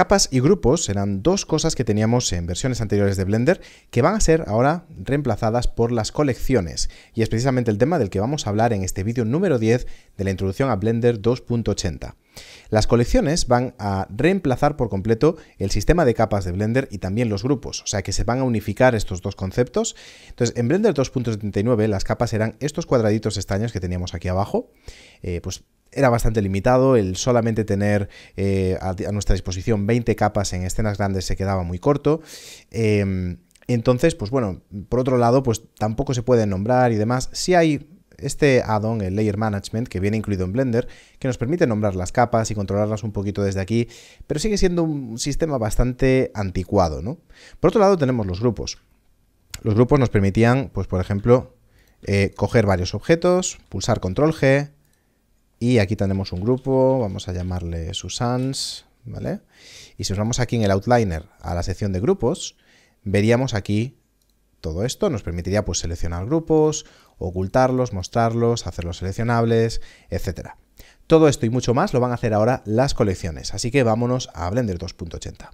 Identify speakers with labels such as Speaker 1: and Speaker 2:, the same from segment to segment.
Speaker 1: Capas y grupos eran dos cosas que teníamos en versiones anteriores de Blender que van a ser ahora reemplazadas por las colecciones y es precisamente el tema del que vamos a hablar en este vídeo número 10 de la introducción a Blender 2.80. Las colecciones van a reemplazar por completo el sistema de capas de Blender y también los grupos, o sea que se van a unificar estos dos conceptos. Entonces, en Blender 2.79 las capas eran estos cuadraditos extraños que teníamos aquí abajo, eh, pues era bastante limitado, el solamente tener eh, a, nuestra disposición 20 capas en escenas grandes se quedaba muy corto. Em, entonces, pues bueno, por otro lado, pues tampoco se puede nombrar y demás. Si hay este add-on, el Layer Management, que viene incluido en Blender, que nos permite nombrar las capas y controlarlas un poquito desde aquí, pero sigue siendo un sistema bastante anticuado, ¿no? Por otro lado, tenemos los grupos. Los grupos nos permitían, pues por ejemplo, eh, coger varios objetos, pulsar Control G, y aquí tenemos un grupo, vamos a llamarle Susans, ¿vale? Y si nos vamos aquí en el Outliner a la sección de grupos, veríamos aquí todo esto. Nos permitiría pues seleccionar grupos, ocultarlos, mostrarlos, hacerlos seleccionables, etcétera. Todo esto y mucho más lo van a hacer ahora las colecciones, así que vámonos a Blender 2.80.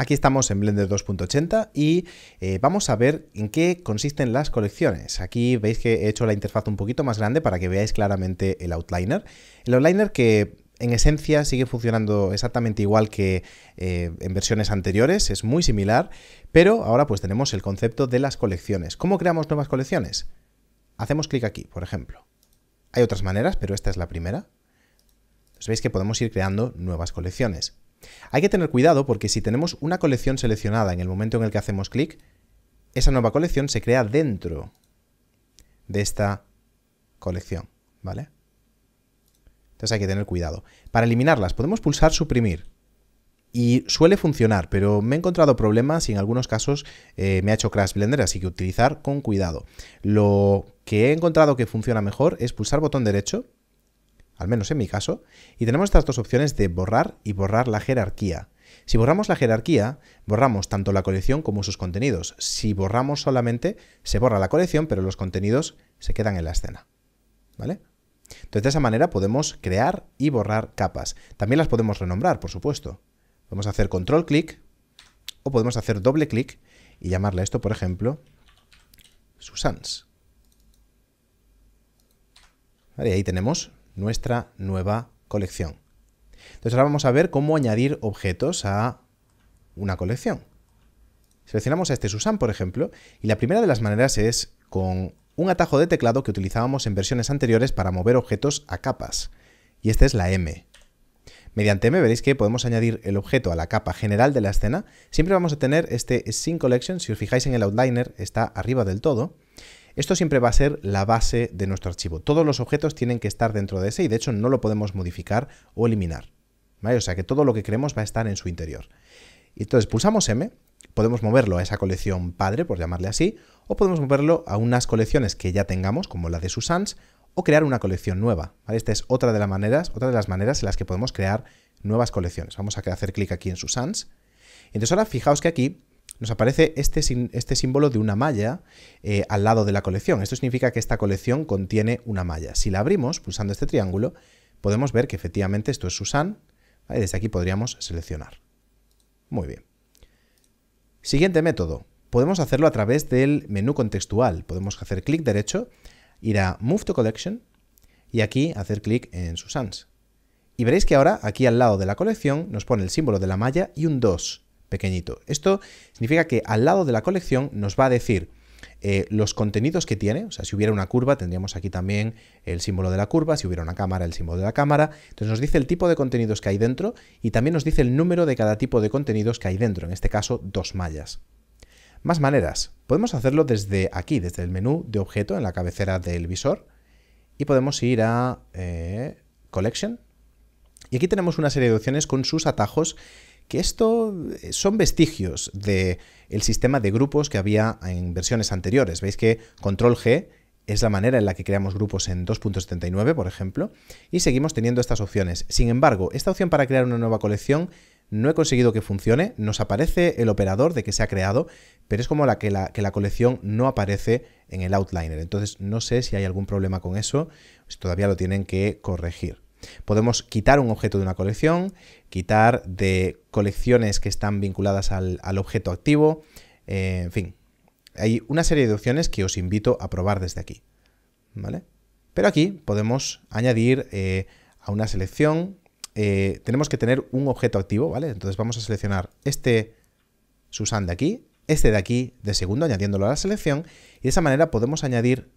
Speaker 1: Aquí estamos en Blender 2.80 y eh, vamos a ver en qué consisten las colecciones. Aquí veis que he hecho la interfaz un poquito más grande para que veáis claramente el outliner. El outliner que en esencia sigue funcionando exactamente igual que eh, en versiones anteriores, es muy similar, pero ahora pues tenemos el concepto de las colecciones. ¿Cómo creamos nuevas colecciones? Hacemos clic aquí, por ejemplo. Hay otras maneras, pero esta es la primera veis que podemos ir creando nuevas colecciones. Hay que tener cuidado porque si tenemos una colección seleccionada en el momento en el que hacemos clic, esa nueva colección se crea dentro de esta colección, ¿vale? Entonces hay que tener cuidado. Para eliminarlas podemos pulsar suprimir y suele funcionar, pero me he encontrado problemas y en algunos casos eh, me ha hecho crash Blender, así que utilizar con cuidado. Lo que he encontrado que funciona mejor es pulsar botón derecho al menos en mi caso, y tenemos estas dos opciones de borrar y borrar la jerarquía. Si borramos la jerarquía, borramos tanto la colección como sus contenidos. Si borramos solamente, se borra la colección, pero los contenidos se quedan en la escena. ¿Vale? Entonces, de esa manera podemos crear y borrar capas. También las podemos renombrar, por supuesto. Podemos hacer control clic o podemos hacer doble clic y llamarle esto, por ejemplo, Susans. ahí tenemos nuestra nueva colección. Entonces ahora vamos a ver cómo añadir objetos a una colección. Seleccionamos a este Susan, por ejemplo, y la primera de las maneras es con un atajo de teclado que utilizábamos en versiones anteriores para mover objetos a capas, y esta es la M. Mediante M veréis que podemos añadir el objeto a la capa general de la escena. Siempre vamos a tener este Scene Collection, si os fijáis en el outliner está arriba del todo, esto siempre va a ser la base de nuestro archivo. Todos los objetos tienen que estar dentro de ese y de hecho no lo podemos modificar o eliminar. O sea que todo lo que creemos va a estar en su interior. Entonces pulsamos M, podemos moverlo a esa colección padre, por llamarle así, o podemos moverlo a unas colecciones que ya tengamos, como la de Susans, o crear una colección nueva. Esta es otra de, las maneras, otra de las maneras en las que podemos crear nuevas colecciones. Vamos a hacer clic aquí en Susans. Entonces ahora fijaos que aquí nos aparece este, este símbolo de una malla eh, al lado de la colección. Esto significa que esta colección contiene una malla. Si la abrimos pulsando este triángulo, podemos ver que efectivamente esto es Susan. Desde aquí podríamos seleccionar. Muy bien. Siguiente método. Podemos hacerlo a través del menú contextual. Podemos hacer clic derecho, ir a Move to Collection y aquí hacer clic en Susans. Y veréis que ahora, aquí al lado de la colección, nos pone el símbolo de la malla y un 2 pequeñito. Esto significa que al lado de la colección nos va a decir eh, los contenidos que tiene, o sea, si hubiera una curva tendríamos aquí también el símbolo de la curva, si hubiera una cámara el símbolo de la cámara, entonces nos dice el tipo de contenidos que hay dentro y también nos dice el número de cada tipo de contenidos que hay dentro, en este caso dos mallas. Más maneras, podemos hacerlo desde aquí, desde el menú de objeto en la cabecera del visor y podemos ir a eh, Collection y aquí tenemos una serie de opciones con sus atajos que esto eh, son vestigios del el sistema de grupos que había en versiones anteriores. Veis que control G es la manera en la que creamos grupos en 2.79, por ejemplo, y seguimos teniendo estas opciones. Sin embargo, esta opción para crear una nueva colección no he conseguido que funcione, nos aparece el operador de que se ha creado, pero es como la que, la que, la colección no aparece en el outliner. Entonces no sé si hay algún problema con eso, si todavía lo tienen que corregir. Podemos quitar un objeto de una colección, quitar de colecciones que están vinculadas al, objeto activo, eh, en fin. Hay una serie de opciones que os invito a probar desde aquí. ¿vale? Pero aquí podemos añadir eh, a una selección, eh, tenemos que tener un objeto activo, ¿vale? Entonces vamos a seleccionar este Susan de aquí, este de aquí de segundo, añadiéndolo a la selección, y de esa manera podemos añadir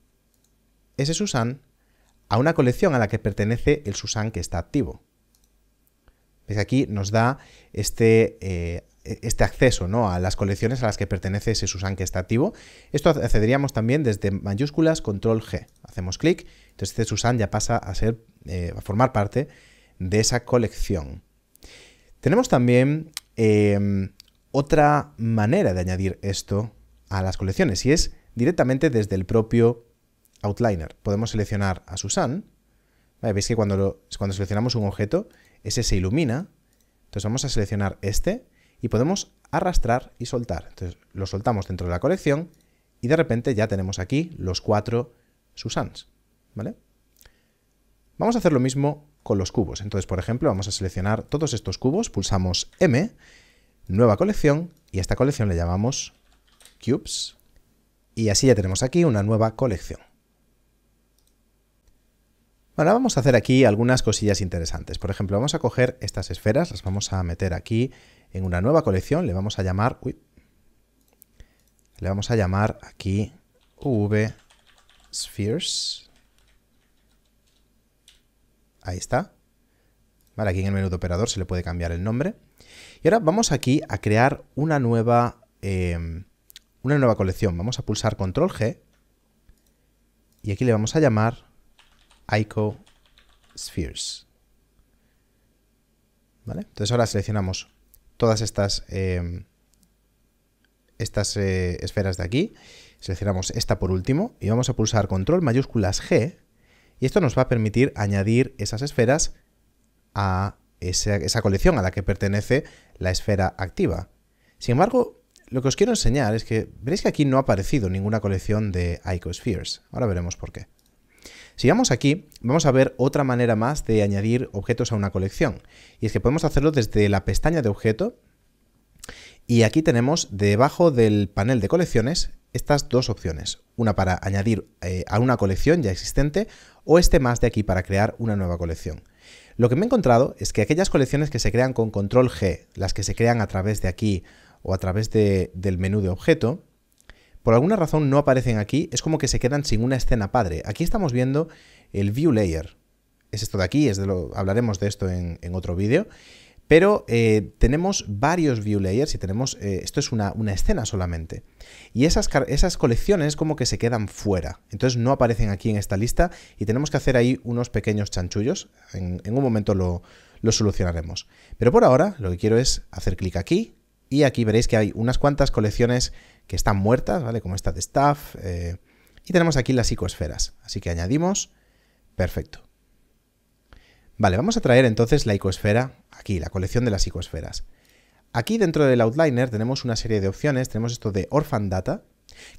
Speaker 1: ese Susan a una colección a la que pertenece el Susan que está activo. desde Aquí nos da este, eh, este acceso ¿no? a las colecciones a las que pertenece ese Susan que está activo. Esto accederíamos también desde mayúsculas control G. Hacemos clic, entonces este Susan ya pasa a, ser, eh, a formar parte de esa colección. Tenemos también em, otra manera de añadir esto a las colecciones y es directamente desde el propio outliner, podemos seleccionar a Susan. Veis que cuando, seleccionamos un objeto, ese se ilumina. Entonces vamos a seleccionar este y podemos arrastrar y soltar. Entonces lo soltamos dentro de la colección y de repente ya tenemos aquí los cuatro Susans. ¿vale? Vamos a hacer lo mismo con los cubos. Entonces, por ejemplo, vamos a seleccionar todos estos cubos, pulsamos M, nueva colección, y a esta colección le llamamos Cubes. Y así ya tenemos aquí una nueva colección. Ahora vamos a hacer aquí algunas cosillas interesantes. Por ejemplo, vamos a coger estas esferas, las vamos a meter aquí en una nueva colección, le vamos a llamar... Uy, le vamos a llamar aquí V Spheres. Ahí está. Vale, aquí en el menú de operador se le puede cambiar el nombre. Y ahora vamos aquí a crear una nueva, em, una nueva colección. Vamos a pulsar Control G y aquí le vamos a llamar Icospheres Spheres. Entonces ahora seleccionamos todas estas, em, estas eh, esferas de aquí. Seleccionamos esta por último y vamos a pulsar control mayúsculas G y esto nos va a permitir añadir esas esferas a esa, colección a la que pertenece la esfera activa. Sin embargo, lo que os quiero enseñar es que veréis que aquí no ha aparecido ninguna colección de Icospheres. Ahora veremos por qué. Si vamos aquí, vamos a ver otra manera más de añadir objetos a una colección. Y es que podemos hacerlo desde la pestaña de objeto. Y aquí tenemos debajo del panel de colecciones estas dos opciones. Una para añadir eh, a una colección ya existente o este más de aquí para crear una nueva colección. Lo que me he encontrado es que aquellas colecciones que se crean con control G, las que se crean a través de aquí o a través del menú de objeto, por alguna razón no aparecen aquí, es como que se quedan sin una escena padre. Aquí estamos viendo el view layer. Es esto de aquí, es de lo, hablaremos de esto en, otro vídeo. Pero eh, tenemos varios view layers y tenemos. Eh, esto es una, escena solamente. Y esas, colecciones como que se quedan fuera. Entonces no aparecen aquí en esta lista y tenemos que hacer ahí unos pequeños chanchullos. En, un momento lo solucionaremos. Pero por ahora lo que quiero es hacer clic aquí y aquí veréis que hay unas cuantas colecciones que están muertas, ¿vale? Como esta de staff. Eh, y tenemos aquí las icosferas. Así que añadimos. Perfecto. Vale, vamos a traer entonces la icoesfera aquí, la colección de las icosferas. Aquí dentro del Outliner tenemos una serie de opciones. Tenemos esto de Orphan Data,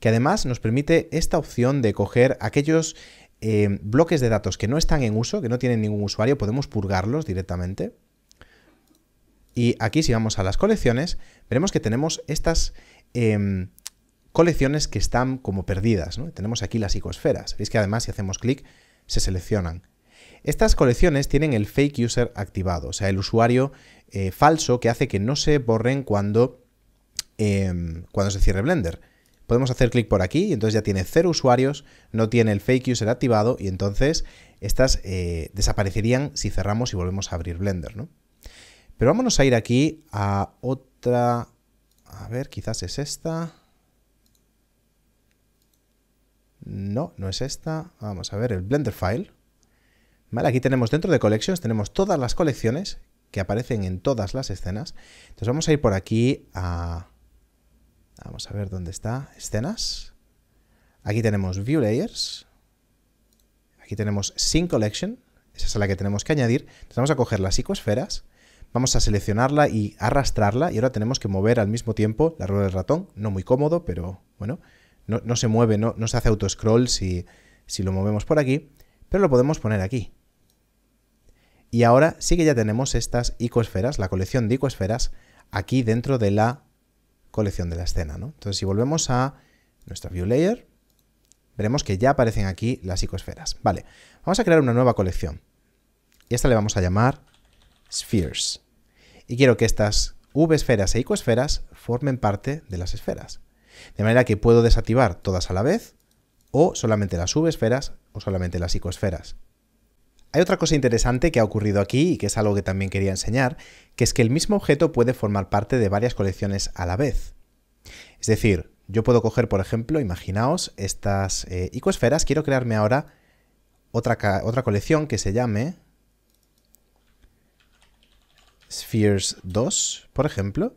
Speaker 1: que además nos permite esta opción de coger aquellos eh, bloques de datos que no están en uso, que no tienen ningún usuario, podemos purgarlos directamente. Y aquí si vamos a las colecciones, veremos que tenemos estas Em, colecciones que están como perdidas. Tenemos aquí las icosferas. Veis que además si hacemos clic se seleccionan. Estas colecciones tienen el fake user activado, o sea, el usuario eh, falso que hace que no se borren cuando, em, cuando se cierre Blender. Podemos hacer clic por aquí y entonces ya tiene cero usuarios, no tiene el fake user activado y entonces estas eh, desaparecerían si cerramos y volvemos a abrir Blender. Pero vámonos a ir aquí a otra a ver, quizás es esta. No, no es esta. Vamos a ver el Blender File. Vale, aquí tenemos dentro de Collections, tenemos todas las colecciones que aparecen en todas las escenas. Entonces vamos a ir por aquí a... Vamos a ver dónde está. Escenas. Aquí tenemos View Layers. Aquí tenemos Sync Collection. Esa es la que tenemos que añadir. Entonces vamos a coger las psicoesferas Vamos a seleccionarla y arrastrarla y ahora tenemos que mover al mismo tiempo la rueda del ratón. No muy cómodo, pero bueno, no, se mueve, no, no se hace auto-scroll si, lo movemos por aquí, pero lo podemos poner aquí. Y ahora sí que ya tenemos estas icosferas, la colección de icosferas, aquí dentro de la colección de la escena. Entonces, si volvemos a nuestra View Layer, veremos que ya aparecen aquí las icosferas. Vale, vamos a crear una nueva colección. Y esta le vamos a llamar Spheres y quiero que estas V-esferas e icosferas formen parte de las esferas. De manera que puedo desactivar todas a la vez o solamente las V-esferas o solamente las icosferas. Hay otra cosa interesante que ha ocurrido aquí y que es algo que también quería enseñar, que es que el mismo objeto puede formar parte de varias colecciones a la vez. Es decir, yo puedo coger, por ejemplo, imaginaos estas eh, icosferas, quiero crearme ahora otra, otra colección que se llame Spheres 2, por ejemplo.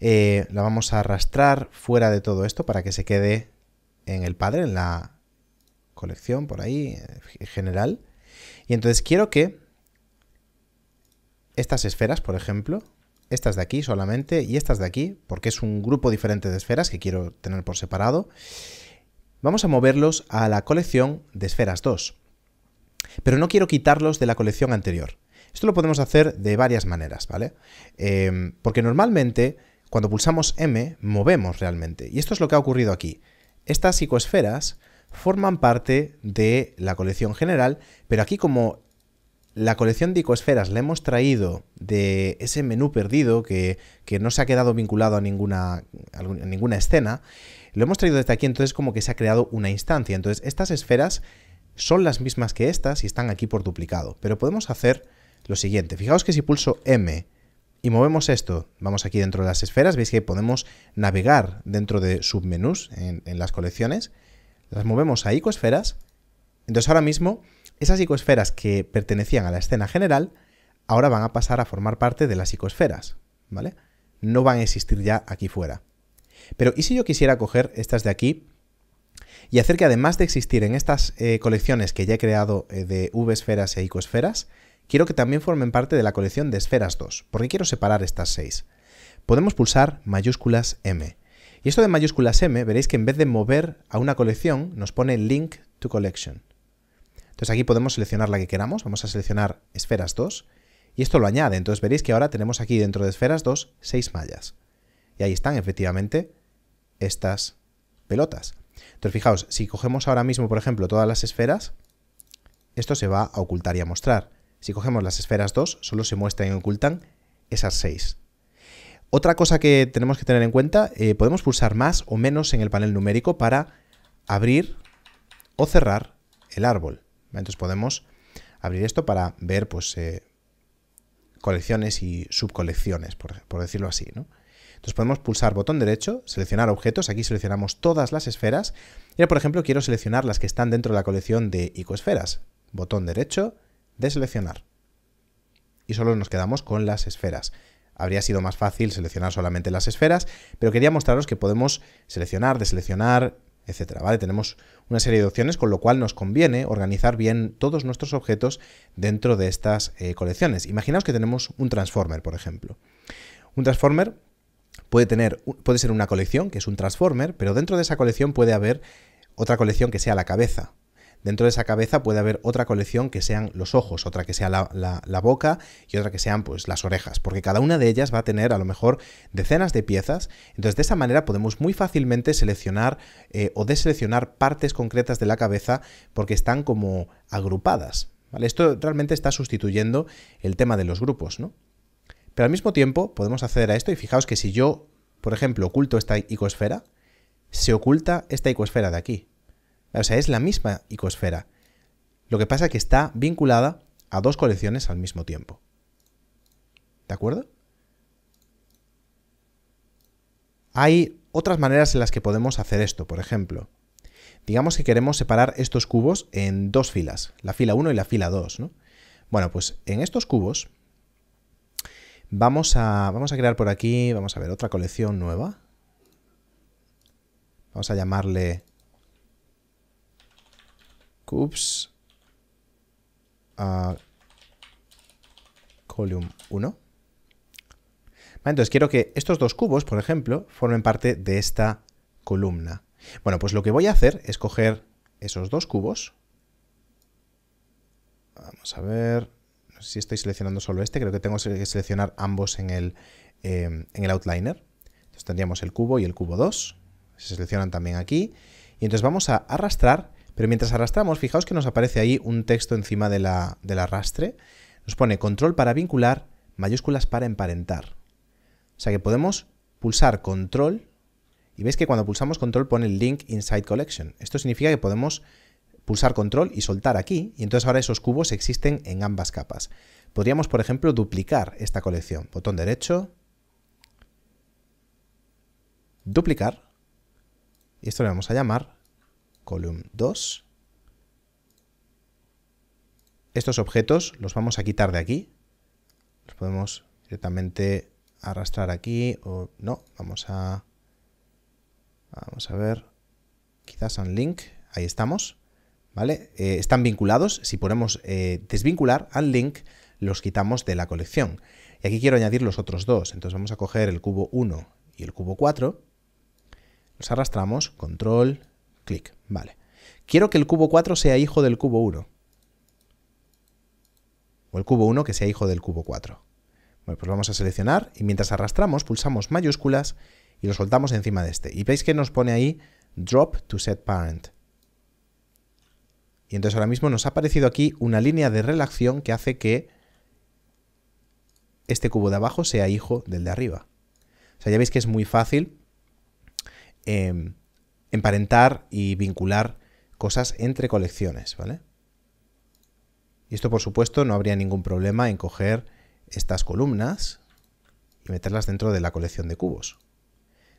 Speaker 1: Eh, la vamos a arrastrar fuera de todo esto para que se quede en el padre, en la colección, por ahí, en general. Y entonces quiero que estas esferas, por ejemplo, estas de aquí solamente y estas de aquí, porque es un grupo diferente de esferas que quiero tener por separado, vamos a moverlos a la colección de esferas 2. Pero no quiero quitarlos de la colección anterior. Esto lo podemos hacer de varias maneras, ¿vale? Em, porque normalmente cuando pulsamos M movemos realmente. Y esto es lo que ha ocurrido aquí. Estas icosferas forman parte de la colección general, pero aquí como la colección de icosferas la hemos traído de ese menú perdido que, no se ha quedado vinculado a ninguna, a ninguna escena, lo hemos traído desde aquí, entonces como que se ha creado una instancia. Entonces estas esferas son las mismas que estas y están aquí por duplicado, pero podemos hacer lo siguiente. Fijaos que si pulso M y movemos esto, vamos aquí dentro de las esferas, veis que podemos navegar dentro de submenús en, las colecciones, las movemos a icoesferas, entonces ahora mismo esas icoesferas que pertenecían a la escena general, ahora van a pasar a formar parte de las icosferas, ¿vale? No van a existir ya aquí fuera. Pero ¿y si yo quisiera coger estas de aquí y hacer que además de existir en estas eh, colecciones que ya he creado eh, de V-esferas e icoesferas, Quiero que también formen parte de la colección de esferas 2, porque quiero separar estas seis? Podemos pulsar mayúsculas M. Y esto de mayúsculas M, veréis que en vez de mover a una colección, nos pone Link to Collection. Entonces aquí podemos seleccionar la que queramos, vamos a seleccionar esferas 2, y esto lo añade, entonces veréis que ahora tenemos aquí dentro de esferas 2 seis mallas. Y ahí están efectivamente estas pelotas. Entonces fijaos, si cogemos ahora mismo por ejemplo todas las esferas, esto se va a ocultar y a mostrar. Si cogemos las esferas 2, solo se muestran y ocultan esas 6. Otra cosa que tenemos que tener en cuenta, eh, podemos pulsar más o menos en el panel numérico para abrir o cerrar el árbol. Entonces podemos abrir esto para ver pues, eh, colecciones y subcolecciones, por, por decirlo así. ¿no? Entonces podemos pulsar botón derecho, seleccionar objetos, aquí seleccionamos todas las esferas. Y por ejemplo, quiero seleccionar las que están dentro de la colección de icosferas. Botón derecho, deseleccionar, Y solo nos quedamos con las esferas. Habría sido más fácil seleccionar solamente las esferas, pero quería mostraros que podemos seleccionar, deseleccionar, etc. ¿vale? Tenemos una serie de opciones, con lo cual nos conviene organizar bien todos nuestros objetos dentro de estas eh, colecciones. Imaginaos que tenemos un transformer, por ejemplo. Un transformer puede, tener, puede ser una colección, que es un transformer, pero dentro de esa colección puede haber otra colección que sea la cabeza, Dentro de esa cabeza puede haber otra colección que sean los ojos, otra que sea la, boca y otra que sean pues las orejas, porque cada una de ellas va a tener a lo mejor decenas de piezas. Entonces de esa manera podemos muy fácilmente seleccionar eh, o deseleccionar partes concretas de la cabeza porque están como agrupadas. Esto realmente está sustituyendo el tema de los grupos, ¿no? Pero al mismo tiempo podemos acceder a esto y fijaos que si yo, por ejemplo, oculto esta icosfera, se oculta esta icosfera de aquí. O sea, es la misma icosfera. Lo que pasa es que está vinculada a dos colecciones al mismo tiempo. ¿De acuerdo? Hay otras maneras en las que podemos hacer esto, por ejemplo. Digamos que queremos separar estos cubos en dos filas, la fila 1 y la fila 2. Bueno, pues en estos cubos vamos a, vamos a crear por aquí, vamos a ver, otra colección nueva. Vamos a llamarle cubes column 1. Entonces quiero que estos dos cubos, por ejemplo, formen parte de esta columna. Bueno, pues lo que voy a hacer es coger esos dos cubos. Vamos a ver, no sé si estoy seleccionando solo este, creo que tengo que seleccionar ambos en el, em, en el outliner. Entonces tendríamos el cubo y el cubo 2, se seleccionan también aquí. Y entonces vamos a arrastrar pero mientras arrastramos, fijaos que nos aparece ahí un texto encima del arrastre. Nos pone control para vincular, mayúsculas para emparentar. O sea que podemos pulsar control y veis que cuando pulsamos control pone link inside collection. Esto significa que podemos pulsar control y soltar aquí y entonces ahora esos cubos existen en ambas capas. Podríamos, por ejemplo, duplicar esta colección. Botón derecho, duplicar, y esto le vamos a llamar column 2. Estos objetos los vamos a quitar de aquí. Los podemos directamente arrastrar aquí o no. Vamos a... Vamos a ver. Quizás un link. Ahí estamos. ¿Vale? Eh, están vinculados. Si ponemos eh, desvincular al link, los quitamos de la colección. Y aquí quiero añadir los otros dos. Entonces vamos a coger el cubo 1 y el cubo 4. Los arrastramos. Control, Clic, vale. Quiero que el cubo 4 sea hijo del cubo 1. O el cubo 1 que sea hijo del cubo 4. Bueno, pues vamos a seleccionar y mientras arrastramos pulsamos mayúsculas y lo soltamos encima de este. Y veis que nos pone ahí Drop to Set Parent. Y entonces ahora mismo nos ha aparecido aquí una línea de relación que hace que este cubo de abajo sea hijo del de arriba. O sea, ya veis que es muy fácil em, emparentar y vincular cosas entre colecciones, ¿vale? Y esto, por supuesto, no habría ningún problema en coger estas columnas y meterlas dentro de la colección de cubos.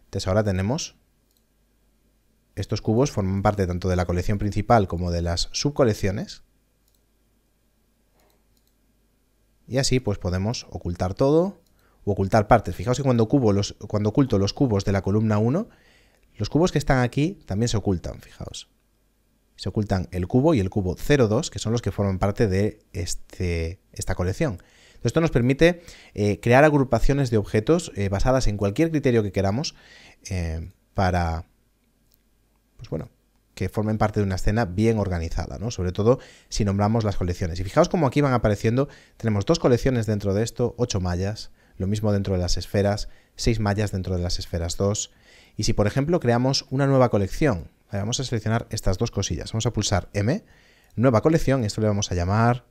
Speaker 1: Entonces ahora tenemos... Estos cubos forman parte tanto de la colección principal como de las subcolecciones. Y así pues podemos ocultar todo o ocultar partes. Fijaos que cuando, cubo los, cuando oculto los cubos de la columna 1, los cubos que están aquí también se ocultan, fijaos. Se ocultan el cubo y el cubo 02, que son los que forman parte de este, esta colección. Esto nos permite eh, crear agrupaciones de objetos eh, basadas en cualquier criterio que queramos eh, para, pues bueno, que formen parte de una escena bien organizada, ¿no? Sobre todo si nombramos las colecciones. Y fijaos cómo aquí van apareciendo, tenemos dos colecciones dentro de esto, ocho mallas, lo mismo dentro de las esferas, seis mallas dentro de las esferas 2, y si, por ejemplo, creamos una nueva colección, vamos a seleccionar estas dos cosillas. Vamos a pulsar M, nueva colección, esto le vamos a llamar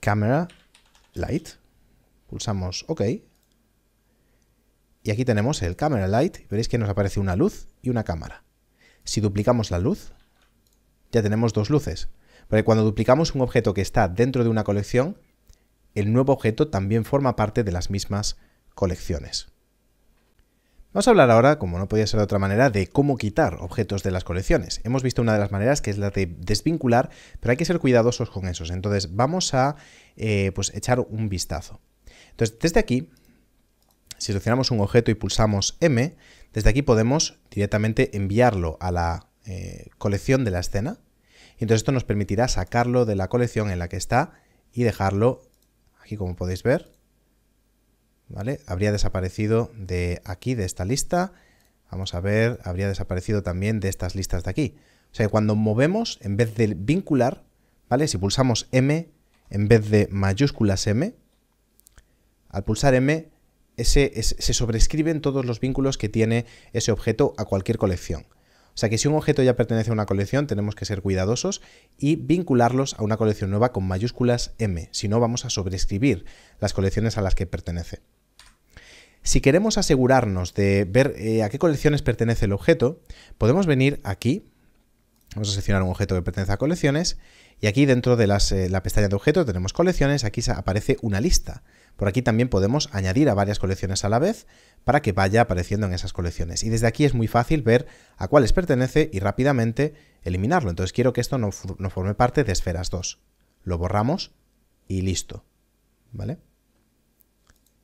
Speaker 1: Camera Light. Pulsamos OK. Y aquí tenemos el Camera Light. Veréis que nos aparece una luz y una cámara. Si duplicamos la luz, ya tenemos dos luces. Porque cuando duplicamos un objeto que está dentro de una colección, el nuevo objeto también forma parte de las mismas colecciones. Vamos a hablar ahora, como no podía ser de otra manera, de cómo quitar objetos de las colecciones. Hemos visto una de las maneras que es la de desvincular, pero hay que ser cuidadosos con esos. Entonces vamos a eh, pues, echar un vistazo. Entonces desde aquí, si seleccionamos un objeto y pulsamos M, desde aquí podemos directamente enviarlo a la eh, colección de la escena. Y entonces esto nos permitirá sacarlo de la colección en la que está y dejarlo aquí como podéis ver Habría desaparecido de aquí, de esta lista. Vamos a ver, habría desaparecido también de estas listas de aquí. O sea, cuando movemos, en vez de vincular, ¿vale? Si pulsamos M, en vez de mayúsculas M, al pulsar M, ese, se sobrescriben todos los vínculos que tiene ese objeto a cualquier colección. O sea que si un objeto ya pertenece a una colección, tenemos que ser cuidadosos y vincularlos a una colección nueva con mayúsculas M. Si no, vamos a sobrescribir las colecciones a las que pertenece. Si queremos asegurarnos de ver eh, a qué colecciones pertenece el objeto, podemos venir aquí, vamos a seleccionar un objeto que pertenece a colecciones, y aquí dentro de eh, la pestaña de objetos tenemos colecciones, aquí aparece una lista. Por aquí también podemos añadir a varias colecciones a la vez para que vaya apareciendo en esas colecciones. Y desde aquí es muy fácil ver a cuáles pertenece y rápidamente eliminarlo. Entonces quiero que esto no, no forme parte de esferas 2. Lo borramos y listo. ¿Vale?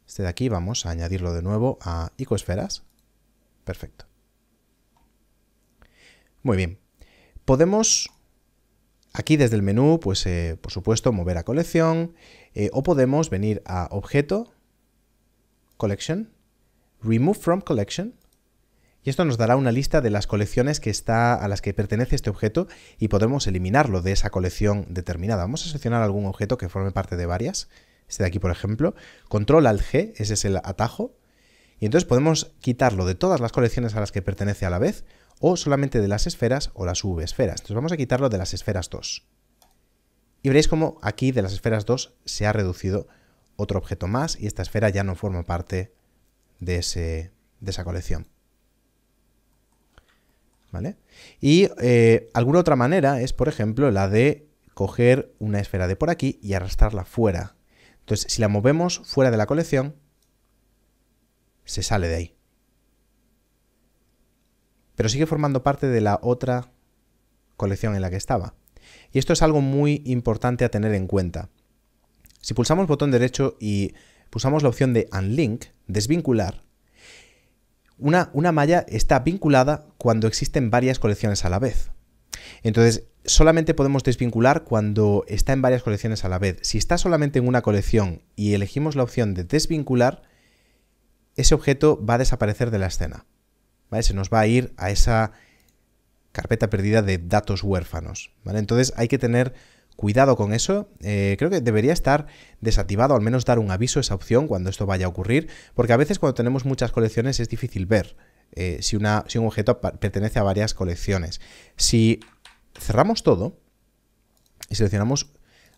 Speaker 1: Este de aquí vamos a añadirlo de nuevo a icoesferas. Perfecto. Muy bien. Podemos aquí desde el menú, pues eh, por supuesto, mover a colección eh, o podemos venir a objeto, collection, remove from collection y esto nos dará una lista de las colecciones que está, a las que pertenece este objeto y podemos eliminarlo de esa colección determinada. Vamos a seleccionar algún objeto que forme parte de varias este de aquí por ejemplo, control al G, ese es el atajo, y entonces podemos quitarlo de todas las colecciones a las que pertenece a la vez, o solamente de las esferas o las subesferas. Entonces vamos a quitarlo de las esferas 2. Y veréis cómo aquí de las esferas 2 se ha reducido otro objeto más y esta esfera ya no forma parte de, de esa colección. ¿Vale? Y eh, alguna otra manera es, por ejemplo, la de coger una esfera de por aquí y arrastrarla fuera entonces, si la movemos fuera de la colección, se sale de ahí. Pero sigue formando parte de la otra colección en la que estaba. Y esto es algo muy importante a tener en cuenta. Si pulsamos botón derecho y pulsamos la opción de Unlink, desvincular, una, una malla está vinculada cuando existen varias colecciones a la vez. Entonces, solamente podemos desvincular cuando está en varias colecciones a la vez. Si está solamente en una colección y elegimos la opción de desvincular, ese objeto va a desaparecer de la escena. Se nos va a ir a esa carpeta perdida de datos huérfanos. Entonces hay que tener cuidado con eso. Eh, creo que debería estar desactivado, al menos dar un aviso a esa opción cuando esto vaya a ocurrir, porque a veces cuando tenemos muchas colecciones es difícil ver eh, si, si un objeto pertenece a varias colecciones. Si cerramos todo y seleccionamos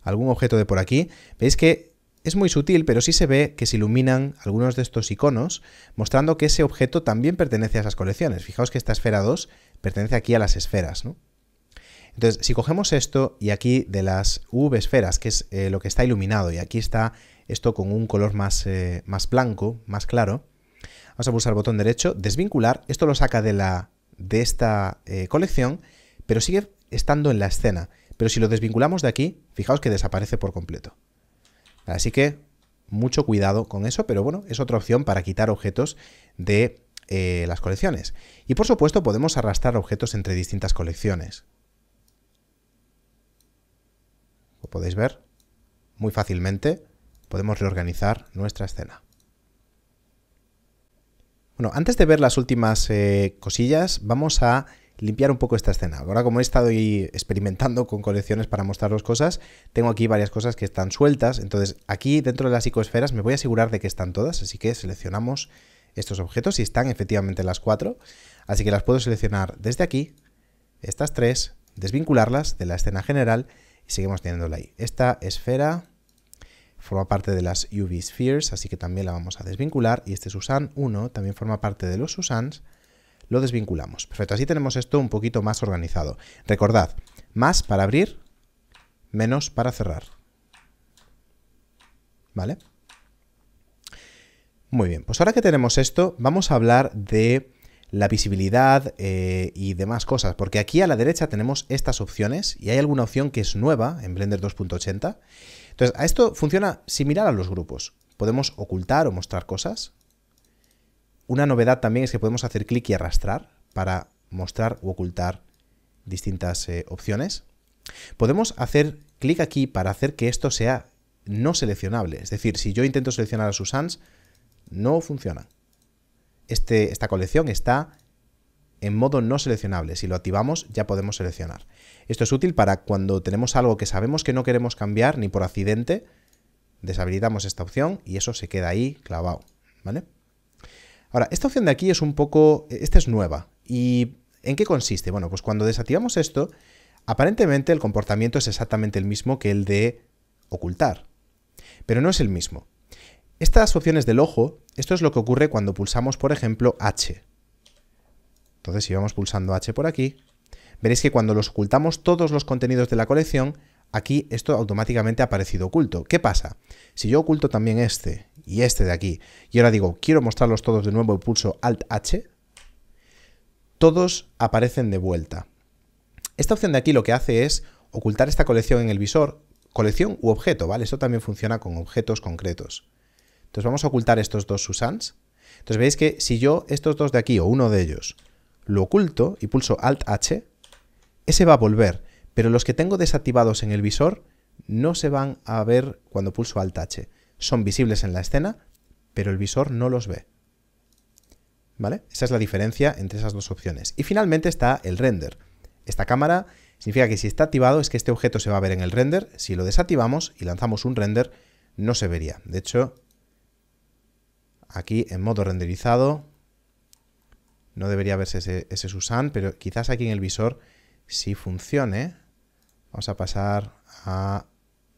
Speaker 1: algún objeto de por aquí, veis que es muy sutil, pero sí se ve que se iluminan algunos de estos iconos, mostrando que ese objeto también pertenece a esas colecciones. Fijaos que esta esfera 2 pertenece aquí a las esferas, Entonces, si cogemos esto y aquí de las V esferas, que es eh, lo que está iluminado, y aquí está esto con un color más, eh, más blanco, más claro, vamos a pulsar el botón derecho, desvincular, esto lo saca de, la, de esta eh, colección, pero sigue estando en la escena. Pero si lo desvinculamos de aquí, fijaos que desaparece por completo. Así que mucho cuidado con eso, pero bueno, es otra opción para quitar objetos de eh, las colecciones. Y por supuesto podemos arrastrar objetos entre distintas colecciones. Como podéis ver, muy fácilmente podemos reorganizar nuestra escena. Bueno, antes de ver las últimas eh, cosillas, vamos a limpiar un poco esta escena. Ahora como he estado experimentando con colecciones para mostrar mostraros cosas, tengo aquí varias cosas que están sueltas. Entonces aquí dentro de las psicoesferas me voy a asegurar de que están todas, así que seleccionamos estos objetos y están efectivamente las cuatro. Así que las puedo seleccionar desde aquí, estas tres, desvincularlas de la escena general y seguimos teniéndola ahí. Esta esfera forma parte de las UV Spheres, así que también la vamos a desvincular. Y este Susan 1 también forma parte de los Susans, lo desvinculamos. Perfecto, así tenemos esto un poquito más organizado. Recordad, más para abrir, menos para cerrar. ¿Vale? Muy bien, pues ahora que tenemos esto, vamos a hablar de la visibilidad eh, y demás cosas, porque aquí a la derecha tenemos estas opciones y hay alguna opción que es nueva en Blender 2.80. Entonces, a esto funciona similar a los grupos. Podemos ocultar o mostrar cosas, una novedad también es que podemos hacer clic y arrastrar para mostrar u ocultar distintas eh, opciones. Podemos hacer clic aquí para hacer que esto sea no seleccionable. Es decir, si yo intento seleccionar a Susans, no funciona. Este, esta colección está en modo no seleccionable. Si lo activamos ya podemos seleccionar. Esto es útil para cuando tenemos algo que sabemos que no queremos cambiar ni por accidente, deshabilitamos esta opción y eso se queda ahí clavado. ¿vale? Ahora, esta opción de aquí es un poco, esta es nueva. ¿Y en qué consiste? Bueno, pues cuando desactivamos esto, aparentemente el comportamiento es exactamente el mismo que el de ocultar, pero no es el mismo. Estas opciones del ojo, esto es lo que ocurre cuando pulsamos, por ejemplo, H. Entonces, si vamos pulsando H por aquí, veréis que cuando los ocultamos todos los contenidos de la colección, aquí esto automáticamente ha aparecido oculto. ¿Qué pasa? Si yo oculto también este y este de aquí. Y ahora digo, quiero mostrarlos todos de nuevo pulso Alt H. Todos aparecen de vuelta. Esta opción de aquí lo que hace es ocultar esta colección en el visor, colección u objeto, ¿vale? Esto también funciona con objetos concretos. Entonces vamos a ocultar estos dos Susans. Entonces veis que si yo estos dos de aquí o uno de ellos lo oculto y pulso Alt H, ese va a volver, pero los que tengo desactivados en el visor no se van a ver cuando pulso Alt H son visibles en la escena, pero el visor no los ve. ¿Vale? Esa es la diferencia entre esas dos opciones. Y finalmente está el render. Esta cámara significa que si está activado es que este objeto se va a ver en el render. Si lo desactivamos y lanzamos un render, no se vería. De hecho, aquí en modo renderizado no debería verse ese, Susan, pero quizás aquí en el visor sí funcione. Vamos a pasar a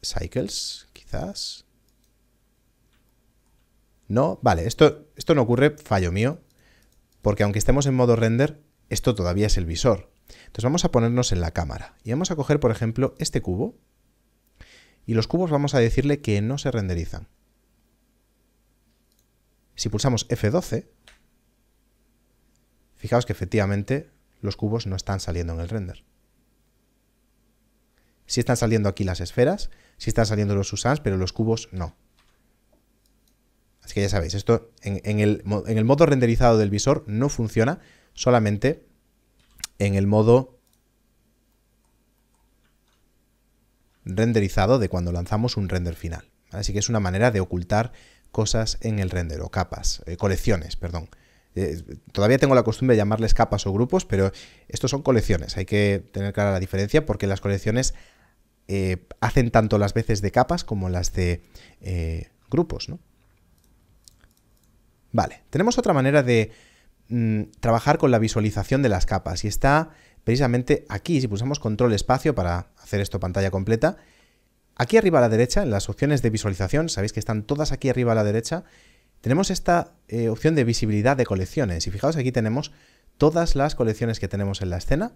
Speaker 1: Cycles, quizás. No, vale, esto, esto no ocurre, fallo mío, porque aunque estemos en modo render, esto todavía es el visor. Entonces vamos a ponernos en la cámara y vamos a coger, por ejemplo, este cubo y los cubos vamos a decirle que no se renderizan. Si pulsamos F12, fijaos que efectivamente los cubos no están saliendo en el render. Si están saliendo aquí las esferas, si están saliendo los Susans, pero los cubos no. Así que ya sabéis, esto en, el, modo renderizado del visor no funciona, solamente en el modo renderizado de cuando lanzamos un render final. Así que es una manera de ocultar cosas en el render o capas, eh, colecciones, perdón. Eh, todavía tengo la costumbre de llamarles capas o grupos, pero estos son colecciones. Hay que tener clara la diferencia porque las colecciones eh, hacen tanto las veces de capas como las de grupos, ¿no? Vale, tenemos otra manera de mm, trabajar con la visualización de las capas y está precisamente aquí, si pulsamos control espacio para hacer esto pantalla completa, aquí arriba a la derecha, en las opciones de visualización, sabéis que están todas aquí arriba a la derecha, tenemos esta eh, opción de visibilidad de colecciones y fijaos aquí tenemos todas las colecciones que tenemos en la escena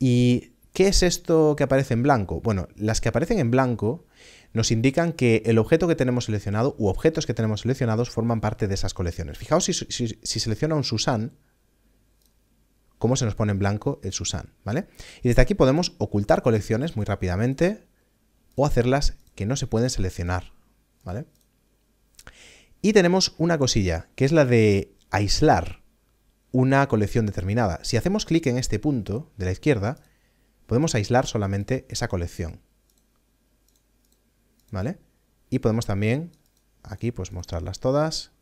Speaker 1: y ¿qué es esto que aparece en blanco? Bueno, las que aparecen en blanco nos indican que el objeto que tenemos seleccionado u objetos que tenemos seleccionados forman parte de esas colecciones. Fijaos si, selecciona un Susan, cómo se nos pone en blanco el Susan, ¿vale? Y desde aquí podemos ocultar colecciones muy rápidamente o hacerlas que no se pueden seleccionar, ¿vale? Y tenemos una cosilla, que es la de aislar una colección determinada. Si hacemos clic en este punto de la izquierda, podemos aislar solamente esa colección. ¿vale? Y podemos también aquí pues mostrarlas todas.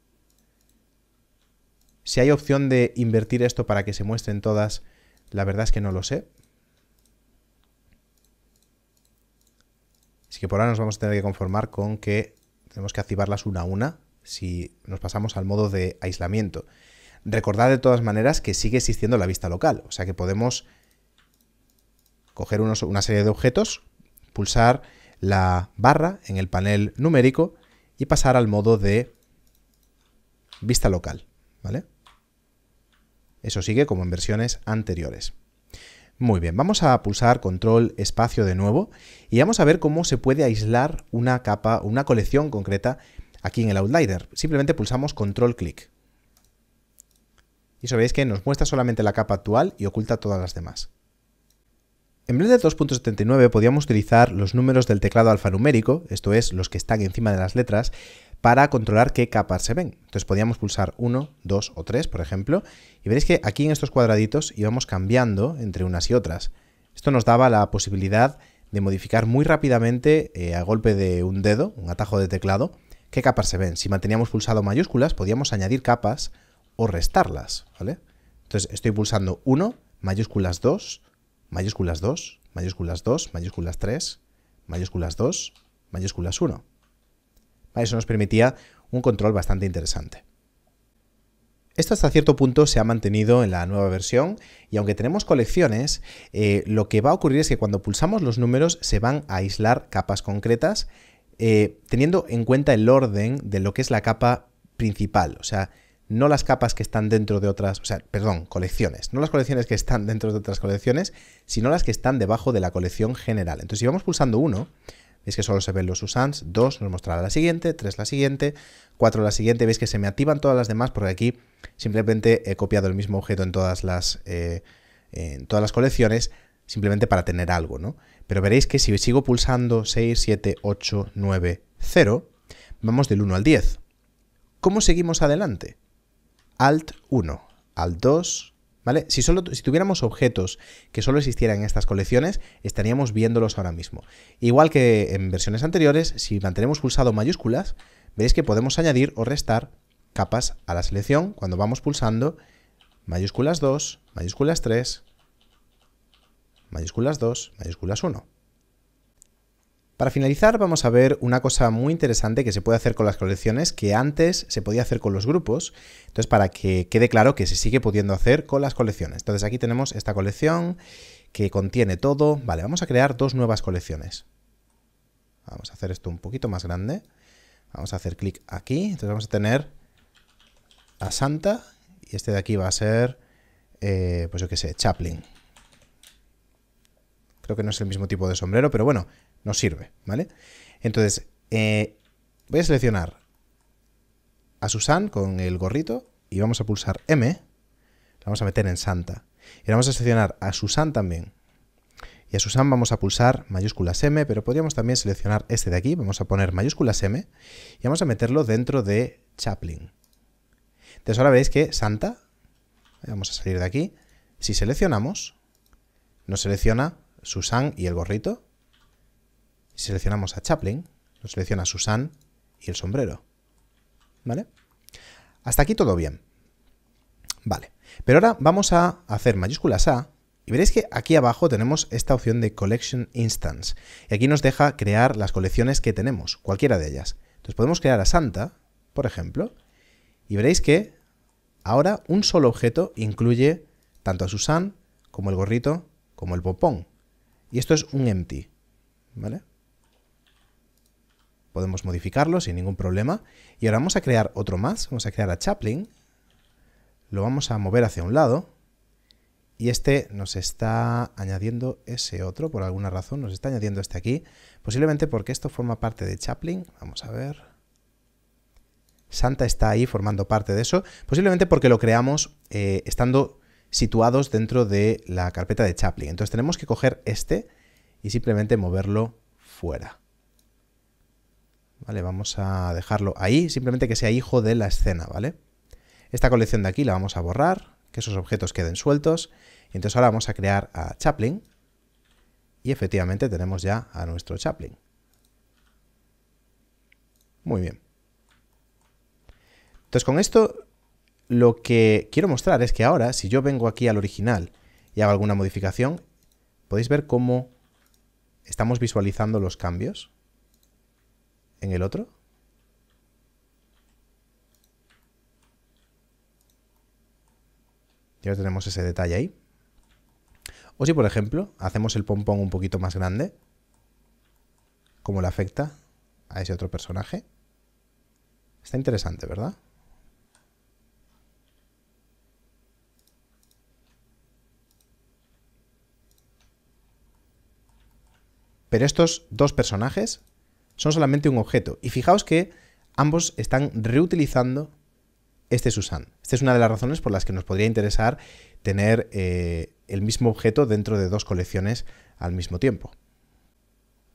Speaker 1: Si hay opción de invertir esto para que se muestren todas, la verdad es que no lo sé. Así que por ahora nos vamos a tener que conformar con que tenemos que activarlas una a una si nos pasamos al modo de aislamiento. Recordad de todas maneras que sigue existiendo la vista local, o sea que podemos coger una serie de objetos, pulsar la barra en el panel numérico y pasar al modo de vista local, ¿vale? Eso sigue como en versiones anteriores. Muy bien, vamos a pulsar control espacio de nuevo y vamos a ver cómo se puede aislar una capa, una colección concreta aquí en el Outliner. Simplemente pulsamos control clic. Y eso veis que nos muestra solamente la capa actual y oculta todas las demás. En de 2.79 podíamos utilizar los números del teclado alfanumérico, esto es, los que están encima de las letras, para controlar qué capas se ven. Entonces podíamos pulsar 1, 2 o 3, por ejemplo, y veréis que aquí en estos cuadraditos íbamos cambiando entre unas y otras. Esto nos daba la posibilidad de modificar muy rápidamente, eh, a golpe de un dedo, un atajo de teclado, qué capas se ven. Si manteníamos pulsado mayúsculas, podíamos añadir capas o restarlas, Entonces estoy pulsando 1, mayúsculas 2, mayúsculas 2, mayúsculas 2, mayúsculas 3, mayúsculas 2, mayúsculas 1. Eso nos permitía un control bastante interesante. Esto hasta cierto punto se ha mantenido en la nueva versión y aunque tenemos colecciones, eh, lo que va a ocurrir es que cuando pulsamos los números se van a aislar capas concretas eh, teniendo en cuenta el orden de lo que es la capa principal. O sea, no las capas que están dentro de otras, o sea, perdón, colecciones, no las colecciones que están dentro de otras colecciones, sino las que están debajo de la colección general. Entonces, si vamos pulsando 1, veis que solo se ven los Usans, 2 nos mostrará la siguiente, 3 la siguiente, 4 la siguiente, veis que se me activan todas las demás porque aquí simplemente he copiado el mismo objeto en todas las, eh, en todas las colecciones, simplemente para tener algo, ¿no? Pero veréis que si sigo pulsando 6, 7, 8, 9, 0, vamos del 1 al 10. ¿Cómo seguimos adelante? Alt 1, Alt 2, ¿vale? Si, solo, si tuviéramos objetos que solo existieran en estas colecciones, estaríamos viéndolos ahora mismo. Igual que en versiones anteriores, si mantenemos pulsado mayúsculas, veis que podemos añadir o restar capas a la selección cuando vamos pulsando mayúsculas 2, mayúsculas 3, mayúsculas 2, mayúsculas 1. Para finalizar vamos a ver una cosa muy interesante que se puede hacer con las colecciones que antes se podía hacer con los grupos, entonces para que quede claro que se sigue pudiendo hacer con las colecciones. Entonces aquí tenemos esta colección que contiene todo. Vale, vamos a crear dos nuevas colecciones. Vamos a hacer esto un poquito más grande. Vamos a hacer clic aquí. Entonces vamos a tener a Santa y este de aquí va a ser, eh, pues yo qué sé, Chaplin. Creo que no es el mismo tipo de sombrero, pero bueno, no sirve, ¿vale? Entonces, eh, voy a seleccionar a Susan con el gorrito y vamos a pulsar M, vamos a meter en Santa. Y vamos a seleccionar a Susan también. Y a Susan vamos a pulsar mayúsculas M, pero podríamos también seleccionar este de aquí, vamos a poner mayúsculas M y vamos a meterlo dentro de Chaplin. Entonces ahora veis que Santa, eh, vamos a salir de aquí, si seleccionamos, nos selecciona Susan y el gorrito, si seleccionamos a Chaplin, nos selecciona Susan y el sombrero. ¿Vale? Hasta aquí todo bien. Vale. Pero ahora vamos a hacer mayúsculas A y veréis que aquí abajo tenemos esta opción de Collection Instance. Y aquí nos deja crear las colecciones que tenemos, cualquiera de ellas. Entonces podemos crear a Santa, por ejemplo, y veréis que ahora un solo objeto incluye tanto a Susan como el gorrito como el popón. Y esto es un empty. ¿Vale? Podemos modificarlo sin ningún problema. Y ahora vamos a crear otro más. Vamos a crear a Chaplin. Lo vamos a mover hacia un lado. Y este nos está añadiendo ese otro, por alguna razón. Nos está añadiendo este aquí. Posiblemente porque esto forma parte de Chaplin. Vamos a ver. Santa está ahí formando parte de eso. Posiblemente porque lo creamos eh, estando situados dentro de la carpeta de Chaplin. Entonces tenemos que coger este y simplemente moverlo fuera. Vamos a dejarlo ahí, simplemente que sea hijo de la escena, ¿vale? Esta colección de aquí la vamos a borrar, que esos objetos queden sueltos, entonces ahora vamos a crear a Chaplin, y efectivamente tenemos ya a nuestro Chaplin. Muy bien. Entonces con esto lo que quiero mostrar es que ahora, si yo vengo aquí al original y hago alguna modificación, podéis ver cómo estamos visualizando los cambios en el otro? Ya tenemos ese detalle ahí. O si, por ejemplo, hacemos el pompón un poquito más grande, ¿cómo le afecta a ese otro personaje? Está interesante, ¿verdad? Pero estos dos personajes son solamente un objeto. Y fijaos que ambos están reutilizando este Susan. Esta es una de las razones por las que nos podría interesar tener eh, el mismo objeto dentro de dos colecciones al mismo tiempo.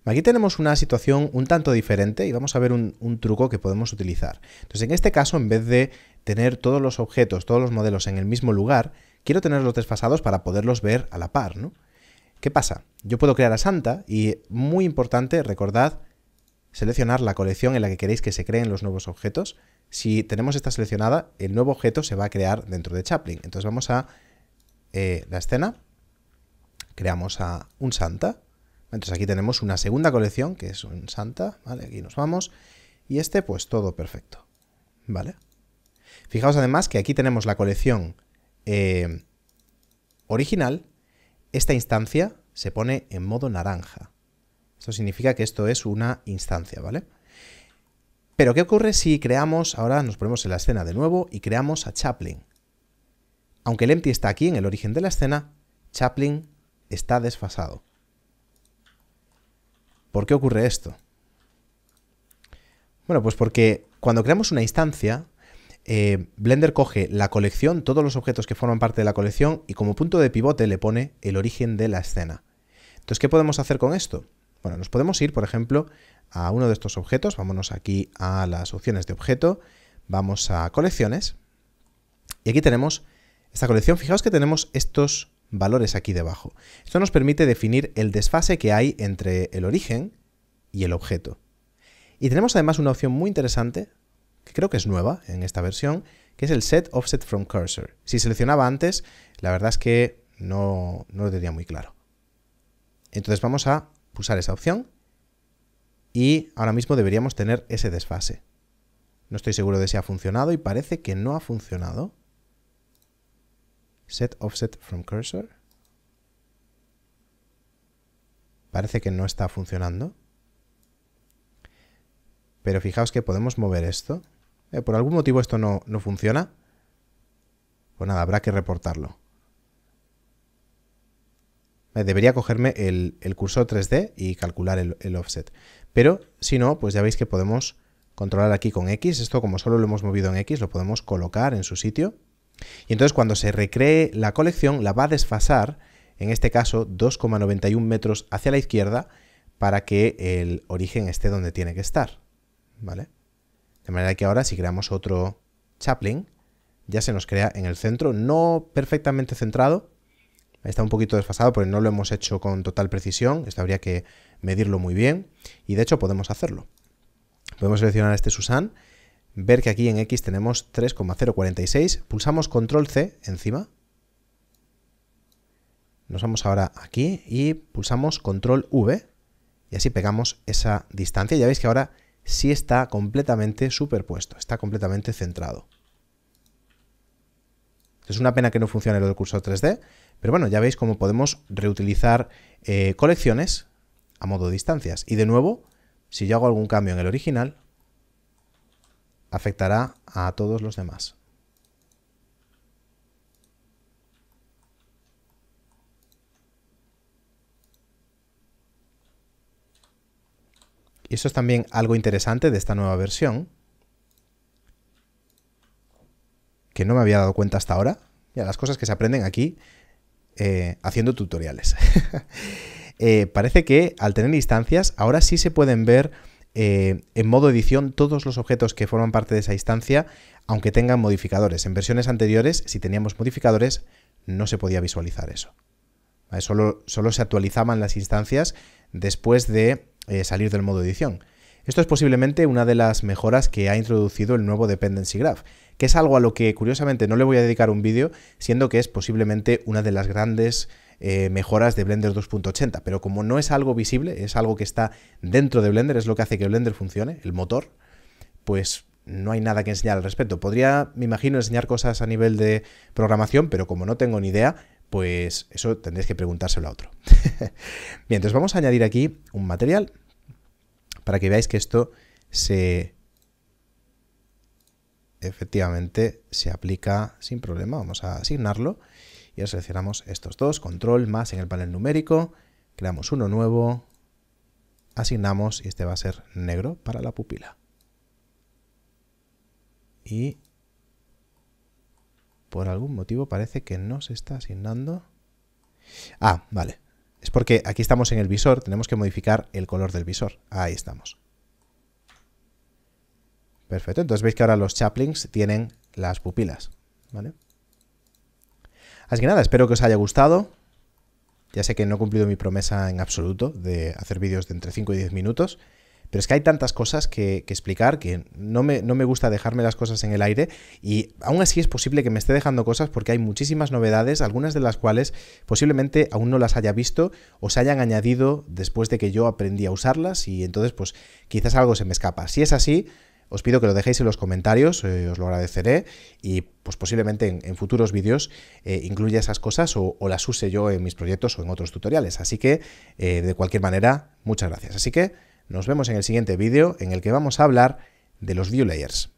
Speaker 1: Aquí tenemos una situación un tanto diferente y vamos a ver un, truco que podemos utilizar. Entonces, en este caso, en vez de tener todos los objetos, todos los modelos en el mismo lugar, quiero tenerlos desfasados para poderlos ver a la par, ¿no? ¿Qué pasa? Yo puedo crear a Santa y, muy importante, recordad seleccionar la colección en la que queréis que se creen los nuevos objetos. Si tenemos esta seleccionada, el nuevo objeto se va a crear dentro de Chaplin. Entonces vamos a eh, la escena, creamos a un Santa. Entonces aquí tenemos una segunda colección, que es un Santa, ¿vale? Aquí nos vamos. Y este, pues todo perfecto, ¿vale? Fijaos además que aquí tenemos la colección eh, original. Esta instancia se pone en modo naranja. Esto significa que esto es una instancia, ¿vale? Pero ¿qué ocurre si creamos, ahora nos ponemos en la escena de nuevo y creamos a Chaplin? Aunque el empty está aquí en el origen de la escena, Chaplin está desfasado. ¿Por qué ocurre esto? Bueno, pues porque cuando creamos una instancia, eh, Blender coge la colección, todos los objetos que forman parte de la colección, y como punto de pivote le pone el origen de la escena. Entonces, ¿qué podemos hacer con esto? Bueno, nos podemos ir, por ejemplo, a uno de estos objetos. Vámonos aquí a las opciones de objeto. Vamos a colecciones. Y aquí tenemos esta colección. Fijaos que tenemos estos valores aquí debajo. Esto nos permite definir el desfase que hay entre el origen y el objeto. Y tenemos además una opción muy interesante, que creo que es nueva en esta versión, que es el Set Offset from Cursor. Si seleccionaba antes, la verdad es que no, no lo tenía muy claro. Entonces vamos a usar esa opción y ahora mismo deberíamos tener ese desfase. No estoy seguro de si ha funcionado y parece que no ha funcionado. Set offset from cursor. Parece que no está funcionando. Pero fijaos que podemos mover esto. Eh, por algún motivo esto no, no funciona. Pues nada, habrá que reportarlo. Eh, debería cogerme el, cursor 3D y calcular el, offset. Pero si no, pues ya veis que podemos controlar aquí con X. Esto como solo lo hemos movido en X, lo podemos colocar en su sitio. Y entonces cuando se recree la colección, la va a desfasar, en este caso 2,91 metros hacia la izquierda, para que el origen esté donde tiene que estar. ¿Vale? De manera que ahora si creamos otro Chaplin, ya se nos crea en el centro, no perfectamente centrado, Está un poquito desfasado porque no lo hemos hecho con total precisión. Esto habría que medirlo muy bien. Y de hecho podemos hacerlo. Podemos seleccionar este Susan, ver que aquí en X tenemos 3,046. Pulsamos Control C encima. Nos vamos ahora aquí y pulsamos Control V. Y así pegamos esa distancia. Ya veis que ahora sí está completamente superpuesto, está completamente centrado. Es una pena que no funcione lo del cursor 3D, pero bueno, ya veis cómo podemos reutilizar eh, colecciones a modo de distancias. Y de nuevo, si yo hago algún cambio en el original, afectará a todos los demás. Y eso es también algo interesante de esta nueva versión, que no me había dado cuenta hasta ahora. Ya las cosas que se aprenden aquí eh, haciendo tutoriales. Eh, parece que al tener instancias, ahora sí se pueden ver eh, en modo edición todos los objetos que forman parte de esa instancia, aunque tengan modificadores. En versiones anteriores, si teníamos modificadores, no se podía visualizar eso. Solo, solo, se actualizaban las instancias después de salir del modo edición. Esto es posiblemente una de las mejoras que ha introducido el nuevo Dependency Graph, que es algo a lo que curiosamente no le voy a dedicar un vídeo, siendo que es posiblemente una de las grandes eh, mejoras de Blender 2.80, pero como no es algo visible, es algo que está dentro de Blender, es lo que hace que Blender funcione, el motor, pues no hay nada que enseñar al respecto. Podría, me imagino, enseñar cosas a nivel de programación, pero como no tengo ni idea, pues eso tendréis que preguntárselo a otro. Bien, entonces vamos a añadir aquí un material para que veáis que esto se... Efectivamente, se aplica sin problema. Vamos a asignarlo y ahora seleccionamos estos dos, control más en el panel numérico, creamos uno nuevo, asignamos y este va a ser negro para la pupila. Y por algún motivo parece que no se está asignando. Ah, vale es porque aquí estamos en el visor, tenemos que modificar el color del visor. Ahí estamos. Perfecto, entonces veis que ahora los chaplings tienen las pupilas. ¿vale? Así que nada, espero que os haya gustado. Ya sé que no he cumplido mi promesa en absoluto de hacer vídeos de entre 5 y 10 minutos. Pero es que hay tantas cosas que, explicar que no me, no me, gusta dejarme las cosas en el aire y aún así es posible que me esté dejando cosas porque hay muchísimas novedades, algunas de las cuales posiblemente aún no las haya visto o se hayan añadido después de que yo aprendí a usarlas y entonces pues quizás algo se me escapa. Si es así, os pido que lo dejéis en los comentarios, eh, os lo agradeceré y pues posiblemente en, futuros vídeos eh, incluya esas cosas o, las use yo en mis proyectos o en otros tutoriales. Así que, eh, de cualquier manera, muchas gracias. Así que nos vemos en el siguiente vídeo en el que vamos a hablar de los view layers.